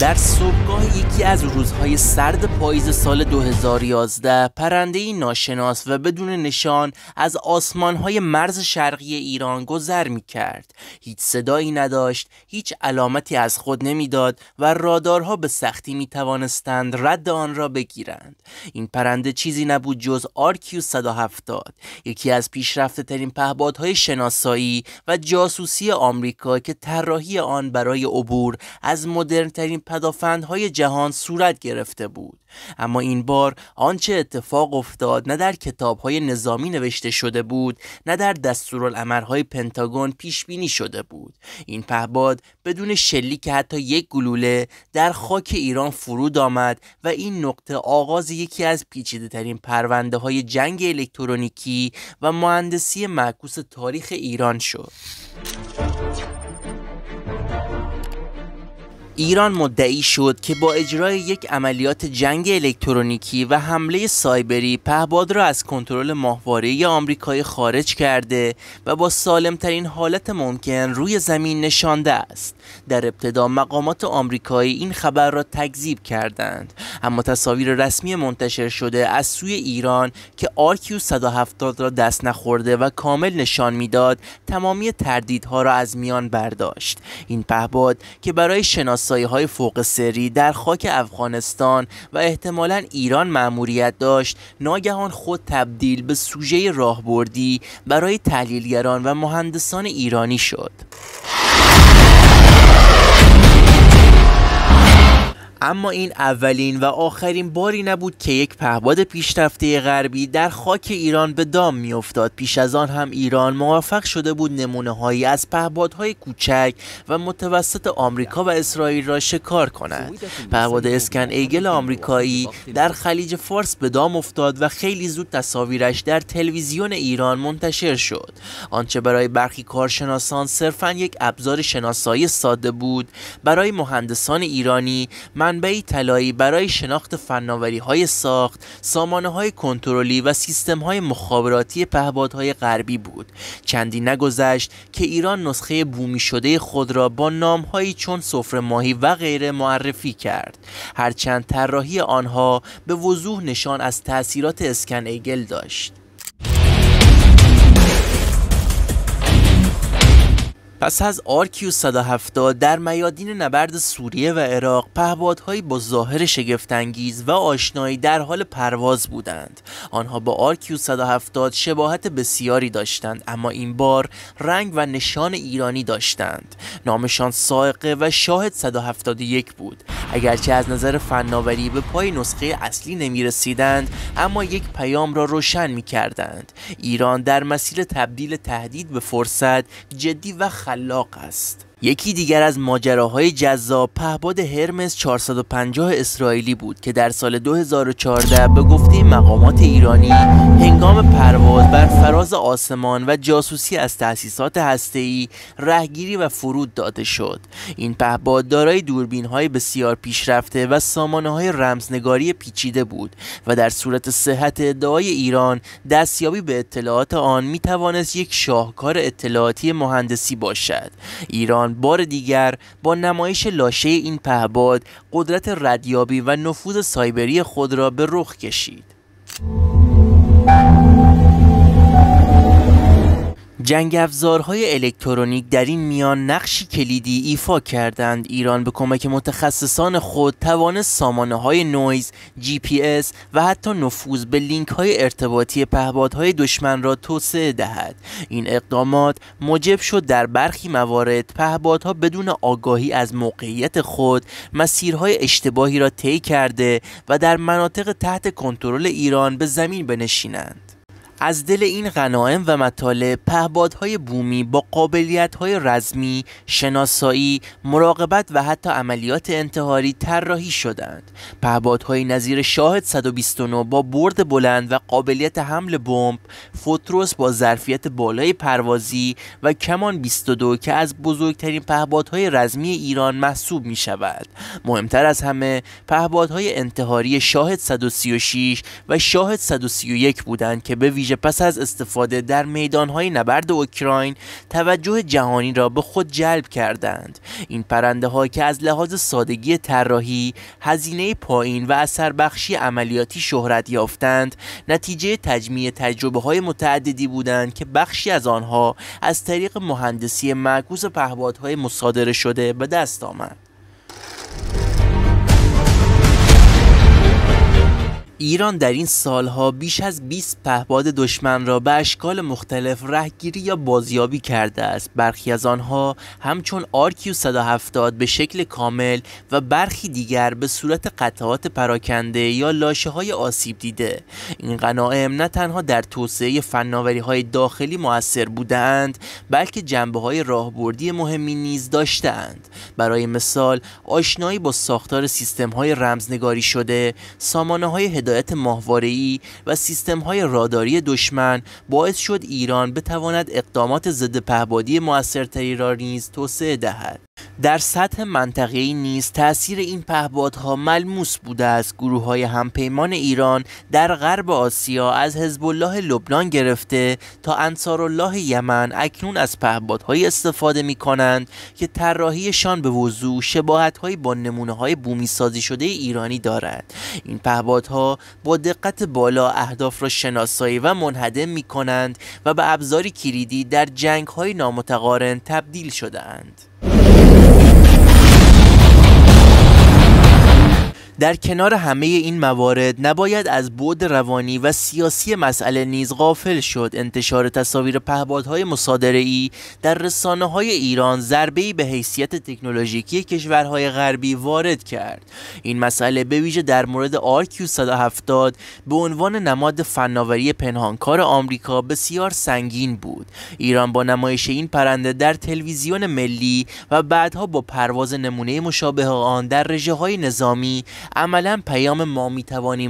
در صبحگاه یکی از روزهای سرد پاییز سال 2011 پرنده ناشناس و بدون نشان از آسمانهای مرز شرقی ایران گذر می کرد. هیچ صدایی نداشت، هیچ علامتی از خود نمیداد و رادارها به سختی می توانستند رد آن را بگیرند. این پرنده چیزی نبود جز آرکیو 170 یکی از پیشرفته ترین پهپادهای شناسایی و جاسوسی آمریکا که طراحی آن برای عبور از مدرنترین پدافندهای جهان صورت گرفته بود اما این بار آنچه اتفاق افتاد نه در کتابهای نظامی نوشته شده بود نه در دستورالعملهای پنتاگون پیش بینی شده بود این پهباد بدون شلیک حتی یک گلوله در خاک ایران فرود آمد و این نقطه آغاز یکی از پیچیده ترین پرونده های جنگ الکترونیکی و مهندسی معکوس تاریخ ایران شد ایران مدعی شد که با اجرای یک عملیات جنگ الکترونیکی و حمله سایبری پهباد را از کنترل ماهواره آمریکایی خارج کرده و با سالمترین حالت ممکن روی زمین نشانده است. در ابتدا مقامات آمریکایی این خبر را تکذیب کردند اما تصاویر رسمی منتشر شده از سوی ایران که آرکیو 170 را دست نخورده و کامل نشان میداد تمامی تردیدها را از میان برداشت. این پهباد که برای شناس سایه های فوق سری در خاک افغانستان و احتمالا ایران مأموریت داشت ناگهان خود تبدیل به سوژه راهبردی برای تحلیلگران و مهندسان ایرانی شد اما این اولین و آخرین باری نبود که یک پهباد پیشرفته غربی در خاک ایران به دام میافتاد پیش از آن هم ایران موفق شده بود نمونه هایی از پهبادهای کوچک و متوسط آمریکا و اسرائیل را شکار کند پهباد اسکن ایگل آمریکایی در خلیج فارس به دام افتاد و خیلی زود تصاویرش در تلویزیون ایران منتشر شد آنچه برای برخی کارشناسان صرفا یک ابزار شناسایی ساده بود برای مهندسان ایرانی منبعی طلایی برای شناخت فناوری های ساخت، سامانه های کنترلی و سیستم های مخابراتی پهپادهای غربی بود. چندی نگذشت که ایران نسخه بومی شده خود را با نام هایی چون سفره ماهی و غیره معرفی کرد. هرچند طراحی آنها به وضوح نشان از تاثیرات اسکن ایگل داشت. پس از آرکیو 170 در میادین نبرد سوریه و عراق پهپادهایی با ظاهر شگفتانگیز و آشنایی در حال پرواز بودند آنها با آرکیو 170 شباهت بسیاری داشتند اما این بار رنگ و نشان ایرانی داشتند نامشان سائقه و شاهد 171 بود اگرچه از نظر فناوری به پای نسخه اصلی نمی رسیدند اما یک پیام را روشن می کردند ایران در مسیر تبدیل تهدید به فرصت جدی و خلاق است یکی دیگر از ماجراهای جذاب پهباد هرمز 450 اسرائیلی بود که در سال 2014 به گفته مقامات ایرانی هنگام پرواز بر فراز آسمان و جاسوسی از تأسیسات هسته‌ای رهگیری و فرود داده شد این پهباد دارای دوربین‌های بسیار پیشرفته و سامانه‌های رمزنگاری پیچیده بود و در صورت صحت ادعای ایران دستیابی به اطلاعات آن میتوانست یک شاهکار اطلاعاتی مهندسی باشد ایران بار دیگر با نمایش لاشه این پهباد قدرت ردیابی و نفوذ سایبری خود را به رخ کشید جنگ افزارهای الکترونیک در این میان نقشی کلیدی ایفا کردند ایران به کمک متخصصان خود توانست سامانه های نویز، جی پی اس و حتی نفوذ به لینک های ارتباطی پهپادهای دشمن را توسعه دهد این اقدامات موجب شد در برخی موارد پهپادها بدون آگاهی از موقعیت خود مسیرهای اشتباهی را طی کرده و در مناطق تحت کنترل ایران به زمین بنشینند از دل این غنائم و مطالب پهبادهای بومی با قابلیت‌های رزمی، شناسایی، مراقبت و حتی عملیات انتحاری طراحی شدند. پهبادهای نظیر شاهد 129 با برد بلند و قابلیت حمل بمب، فوتروس با ظرفیت بالای پروازی و کمان 22 که از بزرگترین پهبادهای رزمی ایران محسوب می شود. مهمتر از همه پهبادهای انتحاری شاهد 136 و شاهد 131 بودند که به ویژه پس از استفاده در میدانهای نبرد اوکراین توجه جهانی را به خود جلب کردند این پرنده ها که از لحاظ سادگی طراحی هزینه پایین و اثر بخشی عملیاتی شهرت یافتند نتیجه تجمیع تجربه های متعددی بودند که بخشی از آنها از طریق مهندسی معکوس پهپادهای مصادره شده به دست آمد ایران در این سالها بیش از 20 پهباد دشمن را به اشکال مختلف رهگیری یا بازیابی کرده است برخی از آنها همچون آرکیو 170 به شکل کامل و برخی دیگر به صورت قطعات پراکنده یا لاشه های آسیب دیده این قناعم نه تنها در توسعه فناوری های داخلی موثر بودند بلکه جنبه های راهبردی مهمی نیز داشتند برای مثال آشنایی با ساختار سیستم های رمزنگاری شده سامانه های هدایت ماهواره‌ای و سیستم‌های راداری دشمن باعث شد ایران بتواند اقدامات ضد پهبادی موثرتری را نیز توسعه دهد در سطح منطقه‌ای نیز تاثیر این پهبادها ملموس بوده است گروه های همپیمان ایران در غرب آسیا از حزب الله لبنان گرفته تا انصار الله یمن اکنون از پهبادهایی استفاده می کنند که طراحیشان به وضوع شباهت های با نمونه های بومی سازی شده ایرانی دارد. این پهبادها با دقت بالا اهداف را شناسایی و منهدم می کنند و به ابزاری کلیدی در جنگ های نامتقارن تبدیل شدهاند. در کنار همه این موارد نباید از بود روانی و سیاسی مسئله نیز غافل شد انتشار تصاویر پهبادهای مصادره ای در رسانه های ایران ضربه ای به حیثیت تکنولوژیکی کشورهای غربی وارد کرد این مسئله به ویژه در مورد آرکیو 170 به عنوان نماد فناوری پنهانکار آمریکا بسیار سنگین بود ایران با نمایش این پرنده در تلویزیون ملی و بعدها با پرواز نمونه مشابه آن در رژه های نظامی عملا پیام ما می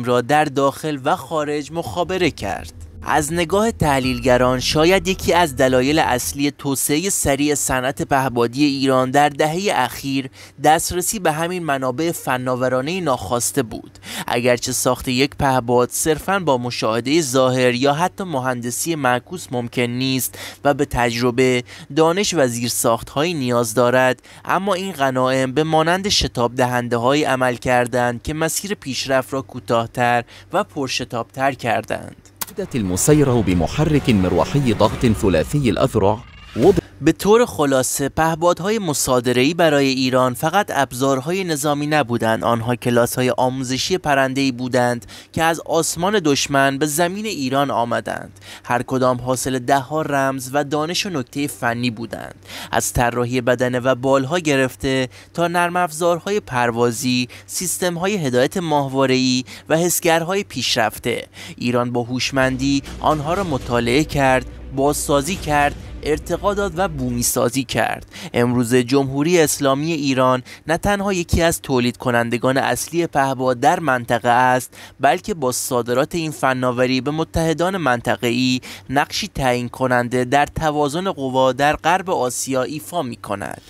را در داخل و خارج مخابره کرد از نگاه تحلیلگران شاید یکی از دلایل اصلی توسعه سریع صنعت پهبادی ایران در دهه اخیر دسترسی به همین منابع فناورانه ناخواسته بود اگرچه ساخت یک پهباد صرفا با مشاهده ظاهر یا حتی مهندسی معکوس ممکن نیست و به تجربه دانش و زیرساختهایی نیاز دارد اما این غنائم به مانند شتاب دهنده های عمل کردند که مسیر پیشرفت را کوتاهتر و پرشتابتر کردند وحدة المسيرة بمحرك مروحي ضغط ثلاثي الأذرع وضع به طور خلاصه پهبادهای مصادره‌ای برای ایران فقط ابزارهای نظامی نبودند آنها کلاس‌های آموزشی پرنده‌ای بودند که از آسمان دشمن به زمین ایران آمدند هر کدام حاصل دهها رمز و دانش و نکته فنی بودند از طراحی بدنه و بالها گرفته تا نرم افزارهای پروازی سیستم‌های هدایت ماهواره‌ای و حسگرهای پیشرفته ایران با هوشمندی آنها را مطالعه کرد بازسازی کرد ارتقا داد و بومی سازی کرد امروز جمهوری اسلامی ایران نه تنها یکی از تولید کنندگان اصلی پهباد در منطقه است بلکه با صادرات این فناوری به متحدان منطقه ای نقشی تعیین کننده در توازن قوا در غرب آسیا ایفا می کند.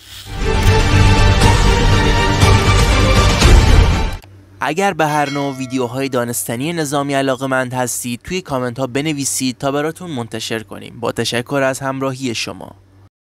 اگر به هر نوع ویدیوهای دانستنی نظامی علاقه مند هستید توی کامنت ها بنویسید تا براتون منتشر کنیم با تشکر از همراهی شما